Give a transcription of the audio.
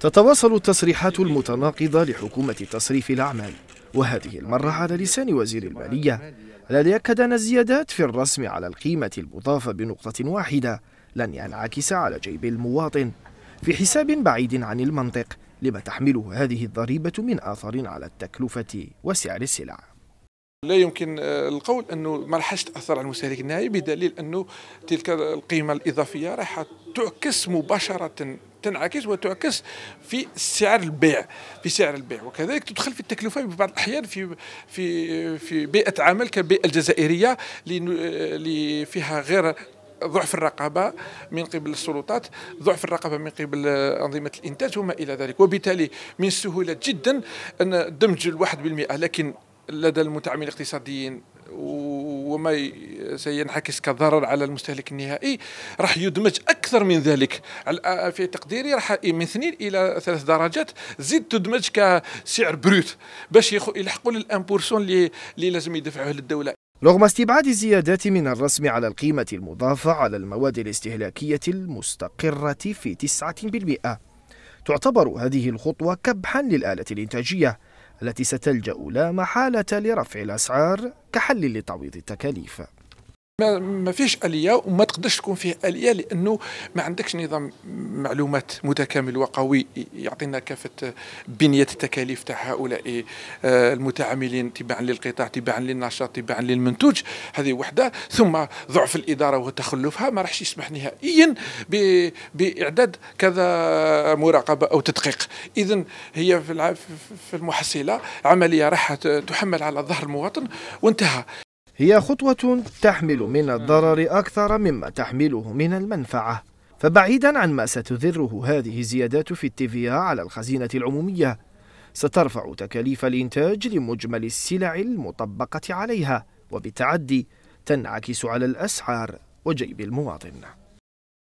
تتواصل التصريحات المتناقضة لحكومة تصريف الأعمال وهذه المرة على لسان وزير المالية الذي أكد أن الزيادات في الرسم على القيمة المضافة بنقطة واحدة لن ينعكس على جيب المواطن في حساب بعيد عن المنطق لما تحمله هذه الضريبة من آثار على التكلفة وسعر السلع لا يمكن آه، القول انه ما راحش تاثر على المستهلك النهائي بدليل انه تلك القيمه الاضافيه راح تعكس مباشره تنعكس وتعكس في سعر البيع في سعر البيع وكذلك تدخل في التكلفه في بعض الاحيان في في في بيئه عمل كالبيئه الجزائريه اللي فيها غير ضعف الرقابة من قبل السلطات ضعف الرقابة من قبل أنظمة الإنتاج وما إلى ذلك وبالتالي من السهولة جدا أن دمج الواحد بالمئة لكن لدى المتعاملين الاقتصاديين وما سينعكس كضرر على المستهلك النهائي راح يدمج اكثر من ذلك آه، في تقديري راح من اثنين الى ثلاث درجات زيد تدمج كسعر بروت باش يلحقوا للانبورسون اللي لازم يدفعوه للدوله رغم استبعاد الزيادات من الرسم على القيمة المضافة على المواد الاستهلاكية المستقرة في 9% تعتبر هذه الخطوة كبحا للآلة الإنتاجية التي ستلجأ لا محالة لرفع الأسعار كحل لتعويض التكاليف ما, ما فيش اليه وما تقدرش تكون فيه اليه لانه ما عندكش نظام معلومات متكامل وقوي يعطينا كافه بنيه التكاليف تاع هؤلاء آه، المتعاملين تباعا للقطاع تباعا للنشاط تباعا للمنتوج هذه وحده ثم ضعف الاداره وتخلفها ما راحش يسمح نهائيا باعداد كذا مراقبه او تدقيق اذا هي في المحصله عمليه راح تحمل على ظهر المواطن وانتهى هي خطوة تحمل من الضرر أكثر مما تحمله من المنفعة فبعيدا عن ما ستذره هذه الزيادات في التيفيا على الخزينة العمومية سترفع تكاليف الإنتاج لمجمل السلع المطبقة عليها وبالتعدي تنعكس على الأسعار وجيب المواطن